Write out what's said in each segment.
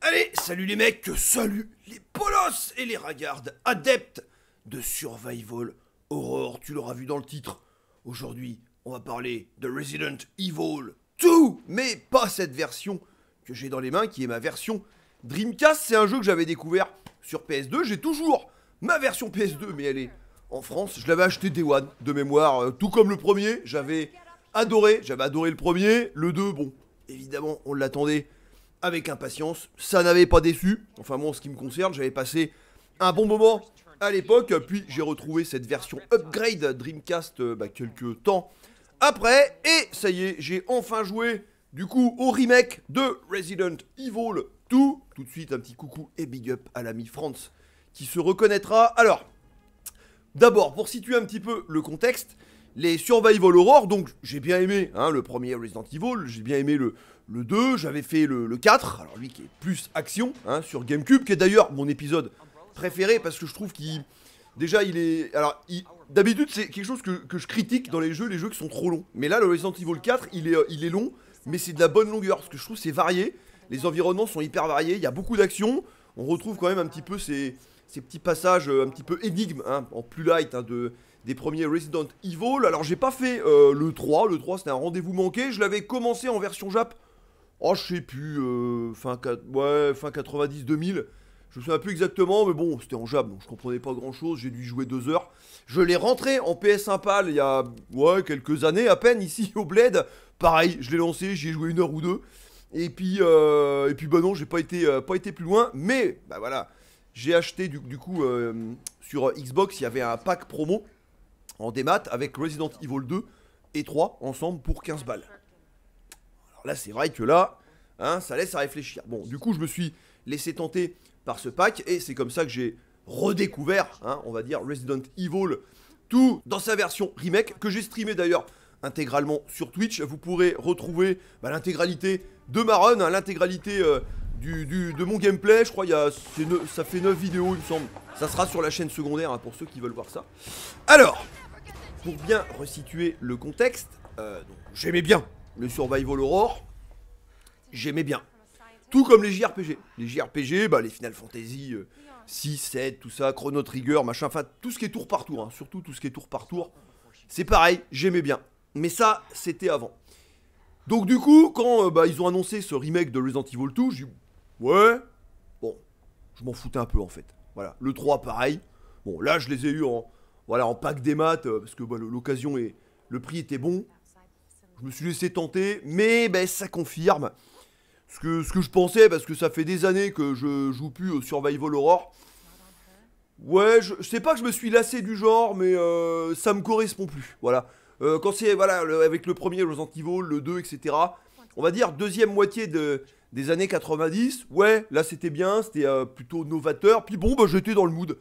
Allez, salut les mecs, salut les polos et les ragards adeptes de Survival Horror, tu l'auras vu dans le titre. Aujourd'hui, on va parler de Resident Evil 2, mais pas cette version que j'ai dans les mains qui est ma version Dreamcast. C'est un jeu que j'avais découvert sur PS2, j'ai toujours ma version PS2, mais elle est en France. Je l'avais acheté Day One de mémoire, euh, tout comme le premier, j'avais adoré, j'avais adoré le premier, le 2, bon, évidemment, on l'attendait avec impatience. Ça n'avait pas déçu. Enfin, moi, ce qui me concerne, j'avais passé un bon moment à l'époque. Puis j'ai retrouvé cette version upgrade Dreamcast euh, bah, quelques temps après. Et ça y est, j'ai enfin joué du coup au remake de Resident Evil 2. Tout de suite, un petit coucou et big up à l'ami France qui se reconnaîtra. Alors, d'abord, pour situer un petit peu le contexte. Les Survival aurore donc j'ai bien aimé hein, le premier Resident Evil, j'ai bien aimé le, le 2, j'avais fait le, 4, alors lui qui est plus action, hein, sur Gamecube, qui est d'ailleurs mon épisode préféré parce que je trouve qu'il. Déjà, il est. Alors, d'habitude, c'est quelque chose que, je critique dans les jeux, les jeux qui sont trop longs. Mais là, le Resident Evil 4, il est, il est long, mais c'est de la bonne longueur. Parce que je trouve, c'est varié. Les environnements sont hyper variés, il y a beaucoup d'action. On retrouve quand même un petit peu ces, petits passages euh, un petit peu énigmes, hein, en plus light, hein, de, des premiers Resident Evil. Alors, j'ai pas fait euh, le 3. Le 3, c'était un rendez-vous manqué. Je l'avais commencé en version Jap Oh, je sais plus, euh, fin, ouais, fin 90, 2000. Je me souviens plus exactement, mais bon, c'était en jab, donc je comprenais pas grand chose. J'ai dû jouer deux heures. Je l'ai rentré en PS1 PAL il y a ouais, quelques années à peine, ici au Bled. Pareil, je l'ai lancé, j'y ai joué une heure ou deux. Et puis, euh, et puis bah non, j'ai pas été, euh, pas été plus loin. Mais, bah voilà, j'ai acheté du, du coup euh, sur Xbox, il y avait un pack promo en démat avec Resident Evil 2 et 3 ensemble pour 15 balles là, c'est vrai que là, hein, ça laisse à réfléchir. Bon, du coup, je me suis laissé tenter par ce pack et c'est comme ça que j'ai redécouvert, hein, on va dire, Resident Evil tout dans sa version remake que j'ai streamé d'ailleurs intégralement sur Twitch. Vous pourrez retrouver bah, l'intégralité de ma run, hein, l'intégralité euh, du, de mon gameplay. Je crois y a, ça fait 9 vidéos, il me semble. Ça sera sur la chaîne secondaire hein, pour ceux qui veulent voir ça. Alors, pour bien resituer le contexte, euh, j'aimais bien le Survival aurore j'aimais bien. Tout comme les JRPG. Les JRPG, bah, les Final Fantasy 6, euh, 7, tout ça, Chrono Trigger, machin, tout ce qui est tour par tour, hein, surtout tout ce qui est tour par tour, c'est pareil, j'aimais bien. Mais ça, c'était avant. Donc du coup, quand euh, bah, ils ont annoncé ce remake de Resident Evil 2, j'ai ouais, bon, je m'en foutais un peu en fait. Voilà, le 3 pareil. Bon, là, je les ai eu en, voilà, en pack des maths, euh, parce que bah, l'occasion et le prix était bon. Je me suis laissé tenter, mais ben, ça confirme ce que, ce que je pensais, parce que ça fait des années que je joue plus au Survival Horror. Ouais, je, sais pas que je me suis lassé du genre, mais euh, ça me correspond plus, voilà. Euh, quand c'est, voilà, avec le premier Resident Evil, le 2, etc., on va dire deuxième moitié de, des années 90, ouais, là c'était bien, c'était euh, plutôt novateur, puis bon, bah j'étais dans le mood.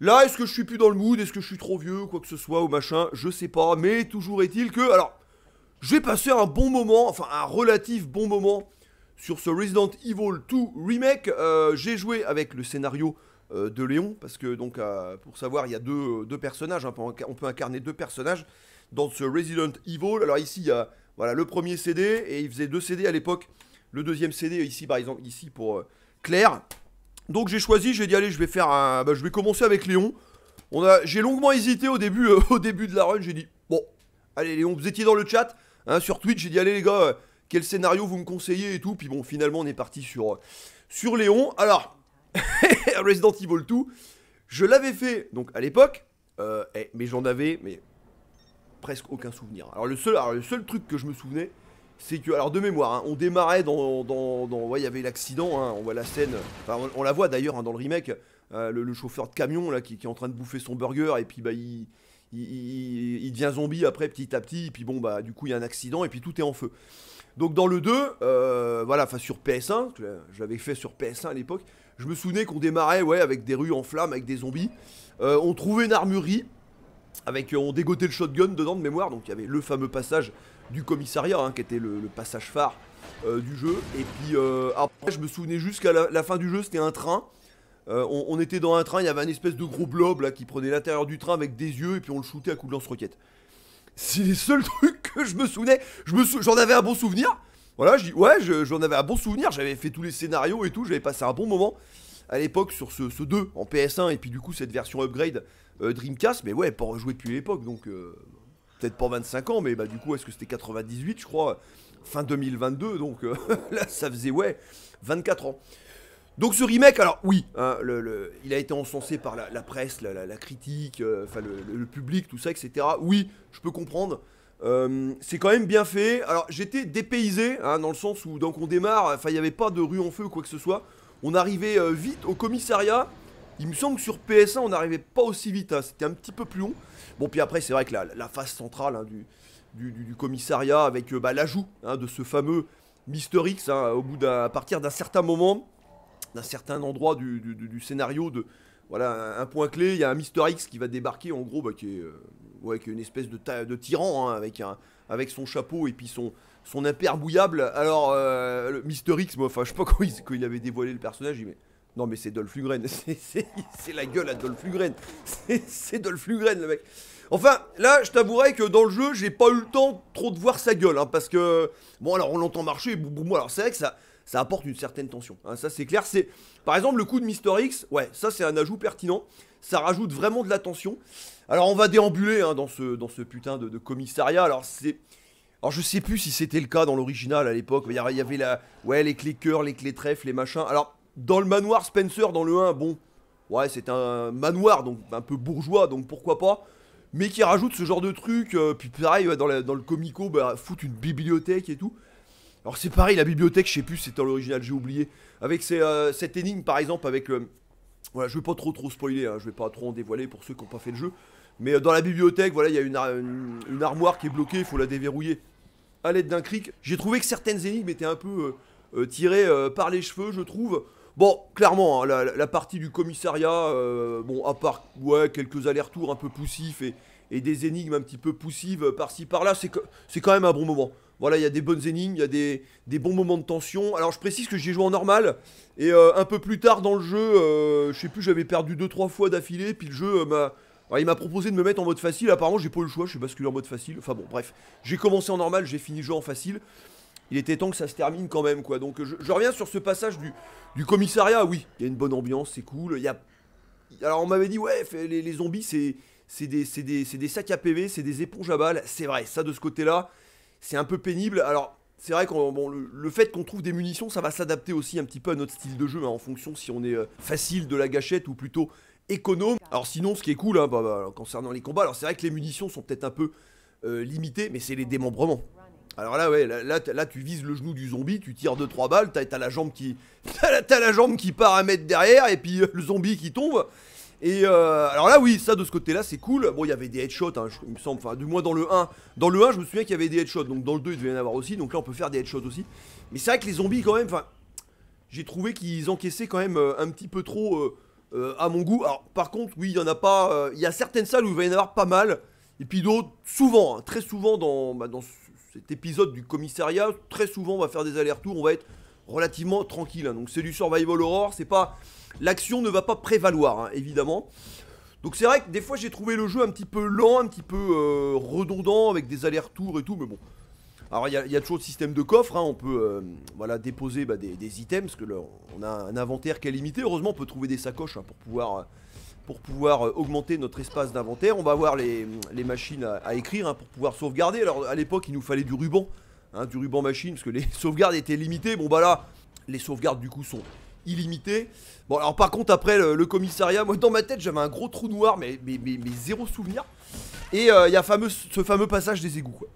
Là, est-ce que je suis plus dans le mood Est-ce que je suis trop vieux Quoi que ce soit ou machin Je sais pas. Mais toujours est-il que. Alors, je vais passer un bon moment, enfin un relatif bon moment sur ce Resident Evil 2 Remake. Euh, j'ai joué avec le scénario euh, de Léon, parce que donc euh, pour savoir, il y a deux, deux personnages, hein, on peut incarner deux personnages dans ce Resident Evil. Alors ici, il y a voilà, le premier CD, et il faisait deux CD à l'époque. Le deuxième CD, ici par exemple, ici pour Claire. Donc j'ai choisi, j'ai dit allez, je vais faire bah, je vais commencer avec Léon. On a... J'ai longuement hésité au début, au début de la run, j'ai dit, bon, allez Léon, vous étiez dans le chat, Hein, sur Twitch, j'ai dit allez les gars, euh, quel scénario vous me conseillez et tout. Puis bon, finalement, on est parti sur, euh, sur Léon. Alors, Resident Evil 2, je l'avais fait donc à l'époque, euh, eh, mais j'en avais mais presque aucun souvenir. Alors le seul, le seul truc que je me souvenais, c'est que, alors de mémoire, hein, on démarrait dans, dans, il y avait l'accident, hein, on voit la scène, enfin, on, la voit d'ailleurs dans le remake, le, chauffeur de camion là qui, qui, est en train de bouffer son burger et puis bah il, il, devient zombie après petit à petit, et puis bon, bah du coup il y a un accident, et puis tout est en feu. Donc dans le 2, euh, voilà, enfin sur PS1, je l'avais fait sur PS1 à l'époque, je me souvenais qu'on démarrait ouais, avec des rues en flammes, avec des zombies. Euh, on trouvait une armurerie, avec, euh, on dégotait le shotgun dedans de mémoire, donc il y avait le fameux passage du commissariat, hein, qui était le, passage phare du jeu. Et puis après, je me souvenais jusqu'à la fin du jeu, c'était un train. Euh, on, était dans un train, il y avait un espèce de gros blob là qui prenait l'intérieur du train avec des yeux et puis on le shootait à coups de lance-roquette. C'est les seuls trucs que je me souvenais. J'en avais un bon souvenir. Voilà, je dis ouais, j'en avais un bon souvenir. J'avais fait tous les scénarios et tout. J'avais passé un bon moment à l'époque sur ce, 2 en PS1 et puis du coup cette version upgrade euh, Dreamcast. Mais ouais, pas rejoué depuis l'époque donc euh, peut-être pas 25 ans, mais bah du coup, est-ce que c'était 98, je crois, fin 2022. Donc là, ça faisait ouais 24 ans. Donc ce remake, alors oui, hein, il a été encensé par la, presse, la, critique, euh, enfin le, public, tout ça, etc. Oui, je peux comprendre. Euh, c'est quand même bien fait. Alors j'étais dépaysé, hein, dans le sens où donc on démarre, enfin il n'y avait pas de rue en feu ou quoi que ce soit. On arrivait euh, vite au commissariat. Il me semble que sur PS1 on n'arrivait pas aussi vite, hein. c'était un petit peu plus long. Bon puis après c'est vrai que la, face centrale du, commissariat avec bah, l'ajout de ce fameux Mister X au bout à partir d'un certain moment d'un certain endroit du, scénario de voilà un, point clé. Il y a un Mister X qui va débarquer en gros, bah, qui, est, euh, une espèce de, de tyran hein, avec un, avec son chapeau et puis son son imperbouillable. Alors euh, Mister X, moi, enfin je sais pas quand il, avait dévoilé le personnage, il mais non mais c'est Dolph Lugren, c'est la gueule à Dolph Lugren, c'est Dolph Lugren, le mec. Enfin, là, je t'avouerai que dans le jeu, j'ai pas eu le temps trop de voir sa gueule, hein, parce que bon, alors on l'entend marcher, boum, boum, alors c'est vrai que ça, ça apporte une certaine tension. Hein, ça c'est clair. C'est par exemple le coup de Mister X. Ouais, ça c'est un ajout pertinent. Ça rajoute vraiment de la tension. Alors on va déambuler hein, dans ce dans ce putain de, commissariat. Alors c'est alors je sais plus si c'était le cas dans l'original à l'époque. Il y avait la ouais les clés cœur, les clés trèfle, les machins. Alors dans le manoir Spencer dans le 1, bon ouais c'est un manoir donc un peu bourgeois donc pourquoi pas mais qui rajoute ce genre de truc. Euh, puis pareil, dans, dans, le comico, bah, foutre une bibliothèque et tout. Alors c'est pareil, la bibliothèque, je sais plus, c'est dans l'original, j'ai oublié. Avec euh, cette énigme par exemple, avec le... Euh, voilà, je vais pas trop trop spoiler, hein, je vais pas trop en dévoiler pour ceux qui n'ont pas fait le jeu. Mais euh, dans la bibliothèque, voilà, il y a une, une, armoire qui est bloquée, il faut la déverrouiller à l'aide d'un cric. J'ai trouvé que certaines énigmes étaient un peu tirées par les cheveux, je trouve. Bon, clairement, hein, la, partie du commissariat, bon, à part quelques allers-retours un peu poussifs et, et des énigmes un petit peu poussives par-ci par-là, c'est quand même un bon moment. Voilà, il y a des bonnes énigmes, il y a des, bons moments de tension. Alors je précise que j'ai joué en normal, et euh, un peu plus tard dans le jeu, euh, je sais plus, j'avais perdu 2-3 fois d'affilée, puis le jeu euh, m'a... il m'a proposé de me mettre en mode facile, apparemment j'ai pas eu le choix, je suis basculé en mode facile, enfin bon bref, j'ai commencé en normal, j'ai fini le jeu en facile, il était temps que ça se termine quand même quoi, donc je, reviens sur ce passage du, du commissariat, oui, il y a une bonne ambiance, c'est cool, y Alors on m'avait dit ouais, les, zombies c'est c'est des, des, sacs à PV, c'est des éponges à balles, c'est vrai, ça de ce côté-là, c'est un peu pénible. Alors, c'est vrai que le, fait qu'on trouve des munitions, ça va s'adapter aussi un petit peu à notre style de jeu, hein, en fonction si on est euh, facile de la gâchette ou plutôt économe. Alors sinon, ce qui est cool hein, bah, bah, concernant les combats, alors c'est vrai que les munitions sont peut-être un peu euh, limitées, mais c'est les démembrements. Alors là, ouais, là, tu vises le genou du zombie, tu tires 2-3 balles, t'as la jambe qui, t'as la, jambe qui part à mettre derrière, et puis euh, le zombie qui tombe. Et euh, alors là, oui, ça de ce côté-là, c'est cool. Bon, il y avait des headshots, hein, je, il me semble, enfin, du moins dans le 1. Dans le 1, je me souviens qu'il y avait des headshots, donc dans le 2, il devait y en avoir aussi. Donc là, on peut faire des headshots aussi. Mais c'est vrai que les zombies, quand même, enfin, j'ai trouvé qu'ils encaissaient quand même euh, un petit peu trop euh, à mon goût. Alors, par contre, oui, il y en a pas. Il y a certaines salles où il va y en avoir pas mal. Et puis d'autres, souvent, hein, très souvent dans, bah, dans cet épisode du commissariat, très souvent, on va faire des allers-retours, on va être relativement tranquille. Hein. Donc c'est du survival horror, c'est pas... L'action ne va pas prévaloir, hein, évidemment. Donc c'est vrai que des fois j'ai trouvé le jeu un petit peu lent, un petit peu euh, redondant, avec des allers-retours et tout, mais bon. Alors il y, a toujours le système de coffre, hein. on peut euh, voilà, déposer bah, des, items, parce que on a un inventaire qui est limité. Heureusement on peut trouver des sacoches pour pouvoir, euh, pour pouvoir augmenter notre espace d'inventaire. On va avoir les, machines à, écrire pour pouvoir sauvegarder. Alors à l'époque il nous fallait du ruban. Hein, du ruban machine, parce que les sauvegardes étaient limitées. Bon, bah là, les sauvegardes, du coup, sont illimitées. Bon, alors par contre, après, le, commissariat, moi, dans ma tête, j'avais un gros trou noir, mais, mais, zéro souvenir. Et euh, il y a fameux, ce fameux passage des égouts, quoi.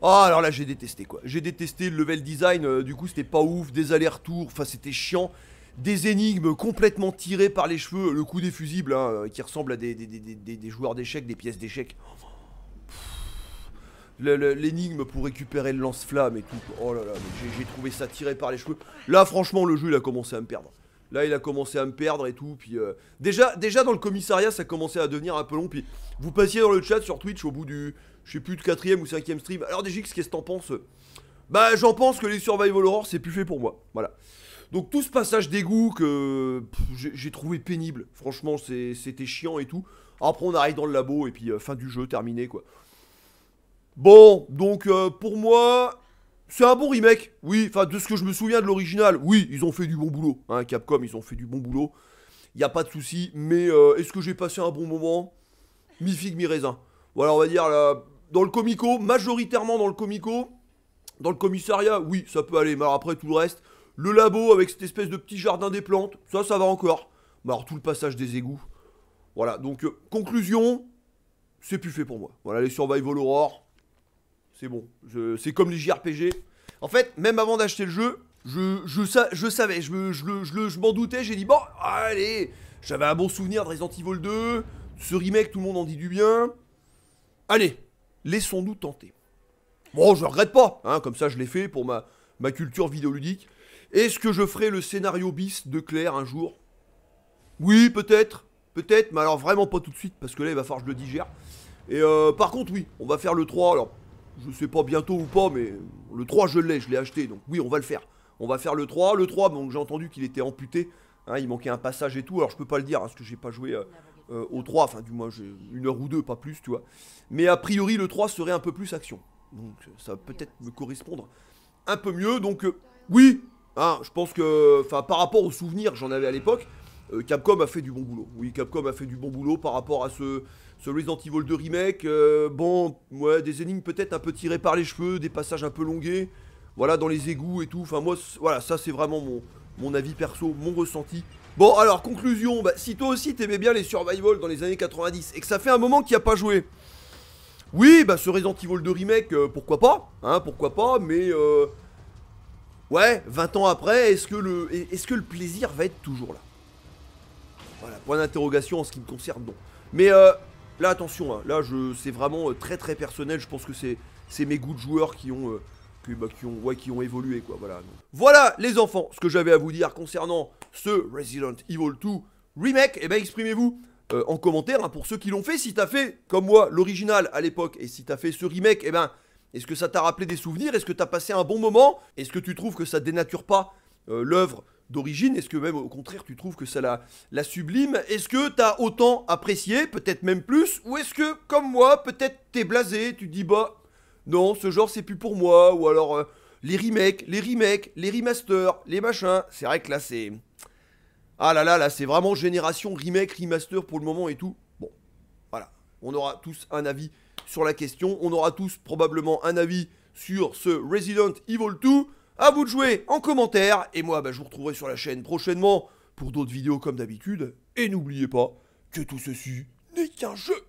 Ah, oh, alors là, j'ai détesté, quoi. J'ai détesté le level design, euh, du coup, c'était pas ouf, des allers-retours, enfin, c'était chiant des énigmes complètement tirées par les cheveux, le coup des fusibles hein, euh, qui ressemble à des, des, des, des joueurs d'échecs, des pièces d'échecs. Oh, l'énigme pour récupérer le lance-flamme et tout. Oh là là, j'ai trouvé ça tiré par les cheveux. Là, franchement, le jeu, il a commencé à me perdre. Là, il a commencé à me perdre et tout. Puis euh, déjà, déjà dans le commissariat, ça commençait à devenir un peu long. Puis vous passiez dans le chat sur Twitch au bout du, je sais plus, de quatrième ou cinquième stream. Alors DJX, qu'est-ce que t'en penses Bah, j'en pense que les survival horror, c'est plus fait pour moi. Voilà. Donc tout ce passage d'égout que j'ai trouvé pénible. Franchement, c'était chiant et tout. Après, on arrive dans le labo et puis euh, fin du jeu terminé quoi. Bon, donc euh, pour moi, c'est un bon remake. Oui, enfin de ce que je me souviens de l'original, oui, ils ont fait du bon boulot. Hein, Capcom, ils ont fait du bon boulot. Il n'y a pas de souci. Mais euh, est-ce que j'ai passé un bon moment Mi figue, mi raisin. Voilà, on va dire là, dans le comico, majoritairement dans le comico, dans le commissariat, oui, ça peut aller. Mais après tout le reste, le labo avec cette espèce de petit jardin des plantes, ça, ça va encore. Mais alors tout le passage des égouts. Voilà, donc euh, conclusion, c'est plus fait pour moi. Voilà, les Survival Aurore, c'est bon. C'est comme les JRPG. En fait, même avant d'acheter le jeu, je, savais, je, m'en doutais, j'ai dit bon, allez, j'avais un bon souvenir de Resident Evil 2, ce remake, tout le monde en dit du bien. Allez, laissons-nous tenter. Bon, je regrette pas, hein. comme ça je l'ai fait pour ma, culture vidéoludique. Est-ce que je ferai le scénario bis de Claire un jour Oui, peut-être, peut-être, mais alors vraiment pas tout de suite, parce que là il va falloir que je le digère. Et euh, par contre, oui, on va faire le 3, alors je sais pas bientôt ou pas, mais le 3 je l'ai, je l'ai acheté, donc oui on va le faire. On va faire le 3, le 3, donc j'ai entendu qu'il était amputé, hein, il manquait un passage et tout, alors je peux pas le dire, hein, parce que j'ai pas joué euh, euh, au 3, enfin du moins une heure ou deux, pas plus, tu vois. Mais a priori le 3 serait un peu plus action, donc ça va peut-être me correspondre un peu mieux, donc euh, oui, hein, je pense que, enfin par rapport aux souvenirs j'en avais à l'époque, euh, Capcom a fait du bon boulot. Oui, Capcom a fait du bon boulot par rapport à ce, ce Resident Evil 2 remake. Euh, bon, ouais, des énigmes peut-être un peu tirées par les cheveux, des passages un peu longués, voilà, dans les égouts et tout. Enfin, moi, voilà, ça c'est vraiment mon, mon avis perso, mon ressenti. Bon, alors, conclusion, bah, si toi aussi t'aimais bien les survival dans les années 90 et que ça fait un moment qu'il n'y a pas joué, oui, bah ce Resident Evil 2 remake, euh, pourquoi pas Hein, pourquoi pas, mais... ouais, 20 ans après, est-ce que, le, est -ce que le plaisir va être toujours là voilà, point d'interrogation en ce qui me concerne, non. Mais euh, là, attention, hein, là là, c'est vraiment euh, très très personnel. Je pense que c'est mes goûts de joueurs qui ont, euh, bah, qui, ont, qui ont évolué, quoi. Voilà, voilà, les enfants, ce que j'avais à vous dire concernant ce Resident Evil 2 Remake. Et eh ben, exprimez-vous en commentaire hein, pour ceux qui l'ont fait. Si t'as fait, comme moi, l'original à l'époque, et si t'as fait ce remake, eh ben, est-ce que ça t'a rappelé des souvenirs Est-ce que t'as passé un bon moment Est-ce que tu trouves que ça dénature pas l'œuvre d'origine Est-ce que même au contraire tu trouves que ça la, la sublime Est-ce que t'as autant apprécié, peut-être même plus Ou est-ce que, comme moi, peut-être t'es blasé, tu dis bah non, ce genre c'est plus pour moi Ou alors euh, les remakes, les remakes, les remasters, les machins C'est vrai que là c'est... Ah là là, là c'est vraiment génération remake, remaster pour le moment et tout. Bon, voilà, on aura tous un avis sur la question, on aura tous probablement un avis sur ce Resident Evil 2 à vous de jouer en commentaire. Et moi, bah, je vous retrouverai sur la chaîne prochainement pour d'autres vidéos comme d'habitude. Et n'oubliez pas que tout ceci n'est qu'un jeu.